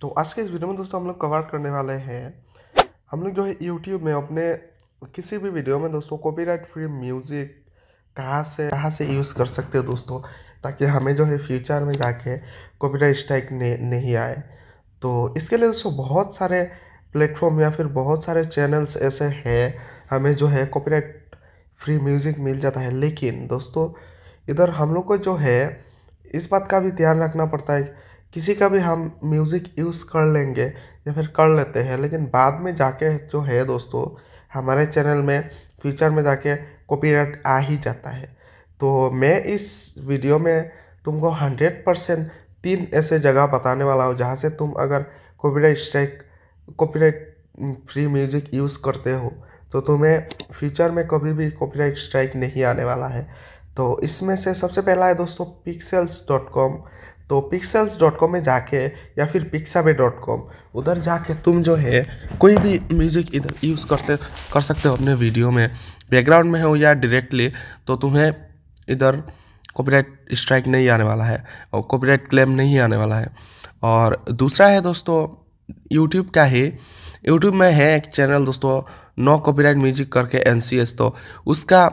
तो आज के इस वीडियो में दोस्तों हम लोग कवर करने वाले हैं हम लोग जो है यूट्यूब में अपने किसी भी वीडियो में दोस्तों कॉपीराइट फ्री म्यूज़िक कहाँ से कहाँ से यूज़ कर सकते हो दोस्तों ताकि हमें जो है फ्यूचर में जाके कॉपीराइट स्ट्राइक नहीं आए तो इसके लिए दोस्तों बहुत सारे प्लेटफॉर्म या फिर बहुत सारे चैनल्स ऐसे हैं हमें जो है कॉपीराइट फ्री म्यूज़िक मिल जाता है लेकिन दोस्तों इधर हम लोग को जो है इस बात का भी ध्यान रखना पड़ता है किसी का भी हम म्यूज़िक यूज़ कर लेंगे या फिर कर लेते हैं लेकिन बाद में जाके जो है दोस्तों हमारे चैनल में फ्यूचर में जाके कॉपीराइट आ ही जाता है तो मैं इस वीडियो में तुमको हंड्रेड परसेंट तीन ऐसे जगह बताने वाला हूँ जहाँ से तुम अगर copyright strike copyright free music use करते हो तो तुम्हें फ्यूचर में कभी भी कॉपीराइट स्ट्राइक नहीं आने वाला है तो इसमें से सबसे पहला है दोस्तों पिक्सल्स डॉट कॉम तो पिक्सल्स डॉट कॉम में जाके या फिर पिक्सावे डॉट कॉम उधर जाके तुम जो है कोई भी म्यूज़िक इधर यूज़ कर से कर सकते हो अपने वीडियो में बैकग्राउंड में हो या डायरेक्टली तो तुम्हें इधर कॉपीराइट स्ट्राइक नहीं आने वाला है और कॉपीराइट क्लेम नहीं आने वाला है और दूसरा है दोस्तों यूट्यूब का ही यूट्यूब में है एक चैनल दोस्तों नो कॉपीराइट म्यूजिक करके एन तो उसका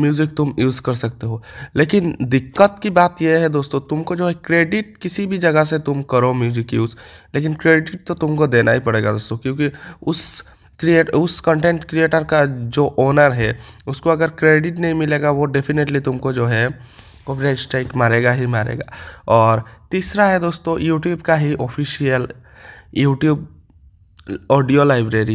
म्यूज़िक तुम यूज़ कर सकते हो लेकिन दिक्कत की बात यह है दोस्तों तुमको जो है क्रेडिट किसी भी जगह से तुम करो म्यूज़िक यूज़ लेकिन क्रेडिट तो तुमको देना ही पड़ेगा दोस्तों क्योंकि उस क्रिएट उस कंटेंट क्रिएटर का जो ओनर है उसको अगर क्रेडिट नहीं मिलेगा वो डेफिनेटली तुमको जो है कॉपीराइट स्ट्राइक मारेगा ही मारेगा और तीसरा है दोस्तों यूट्यूब का ही ऑफिशियल यूट्यूब ऑडियो लाइब्रेरी